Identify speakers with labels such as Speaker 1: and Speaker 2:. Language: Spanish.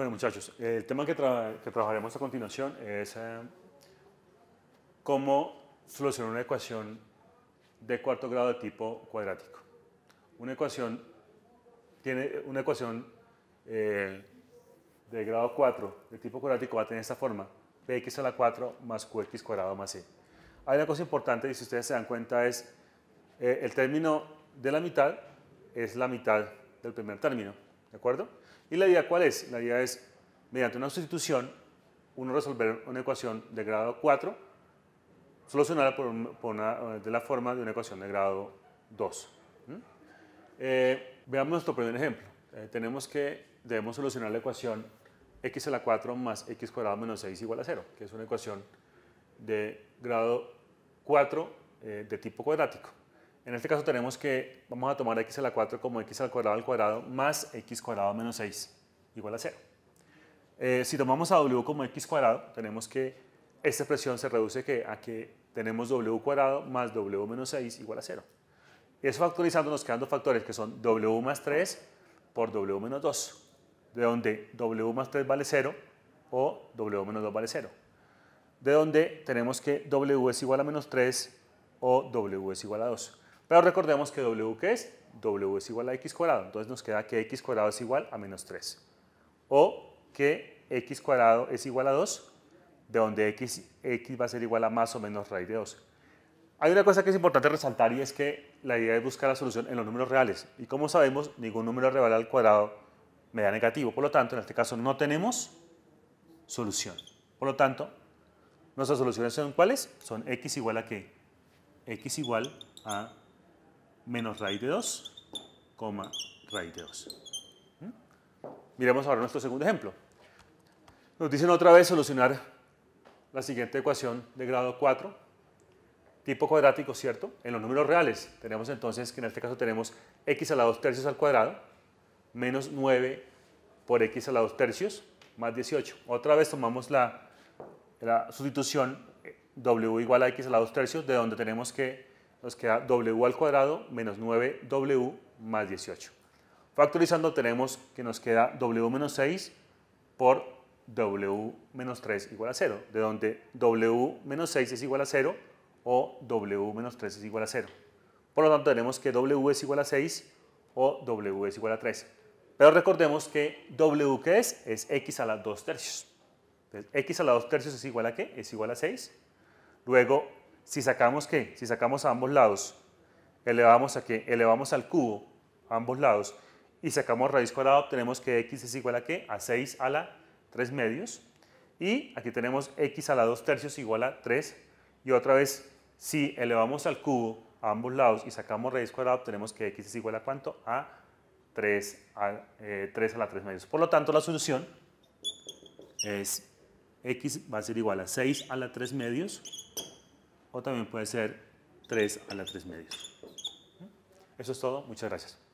Speaker 1: Bueno, muchachos, el tema que, trabajaremos a continuación es eh, cómo solucionar una ecuación de cuarto grado de tipo cuadrático. Una ecuación, tiene una ecuación eh, de grado 4 de tipo cuadrático va a tener esta forma, px a la 4 más qx cuadrado más c. Hay una cosa importante, y si ustedes se dan cuenta, es eh, el término de la mitad es la mitad del primer término. ¿De acuerdo? ¿Y la idea cuál es? La idea es, mediante una sustitución, uno resolver una ecuación de grado 4, solucionada eh, de la forma de una ecuación de grado 2. Eh, veamos nuestro primer ejemplo. Eh, tenemos que, debemos solucionar la ecuación x a la 4 más x cuadrado menos 6 igual a 0, que es una ecuación de grado 4 de tipo cuadrático. En este caso tenemos que vamos a tomar x a la 4 como x al cuadrado al cuadrado más x cuadrado menos 6 igual a 0. Eh, si tomamos a w como x cuadrado, tenemos que esta expresión se reduce a que tenemos w cuadrado más w menos 6 igual a 0. Y eso factorizando nos quedan dos factores que son w más 3 por w menos 2, de donde w más 3 vale 0 o w menos 2 vale 0. De donde tenemos que w es igual a menos 3 o w es igual a 2. Pero recordemos que W ¿qué es W es igual a X cuadrado. Entonces nos queda que X cuadrado es igual a menos 3. O que X cuadrado es igual a 2, de donde X, X va a ser igual a más o menos raíz de 2. Hay una cosa que es importante resaltar y es que la idea es buscar la solución en los números reales. Y como sabemos, ningún número real al cuadrado me da negativo. Por lo tanto, en este caso no tenemos solución. Por lo tanto, nuestras soluciones son cuáles? Son x igual a qué? x igual a menos raíz de 2, raíz de 2. ¿Mm? Miremos ahora nuestro segundo ejemplo. Nos dicen otra vez solucionar la siguiente ecuación de grado 4, tipo cuadrático, ¿cierto? En los números reales tenemos entonces que en este caso tenemos x a la 2 tercios al cuadrado menos 9 por x a la 2 tercios más 18. Otra vez tomamos la, la sustitución w igual a x a la 2 tercios de donde tenemos que nos queda w al cuadrado menos 9w más 18. Factorizando tenemos que nos queda w menos 6 por w menos 3 igual a 0, de donde w menos 6 es igual a 0 o w menos 3 es igual a 0. Por lo tanto, tenemos que w es igual a 6 o w es igual a 3. Pero recordemos que w que es, es x a la 2 tercios. Entonces, x a la 2 tercios es igual a qué? Es igual a 6. Luego, si sacamos qué? Si sacamos a ambos lados, elevamos a Elevamos al cubo, a ambos lados, y sacamos raíz cuadrada, obtenemos que x es igual a qué? A 6 a la 3 medios. Y aquí tenemos x a la 2 tercios igual a 3. Y otra vez, si elevamos al cubo a ambos lados y sacamos raíz cuadrada, obtenemos que x es igual a cuánto? A 3 3 eh, a la 3 medios. Por lo tanto, la solución es x va a ser igual a 6 a la 3 medios o también puede ser 3 a la 3 medios. Eso es todo, muchas gracias.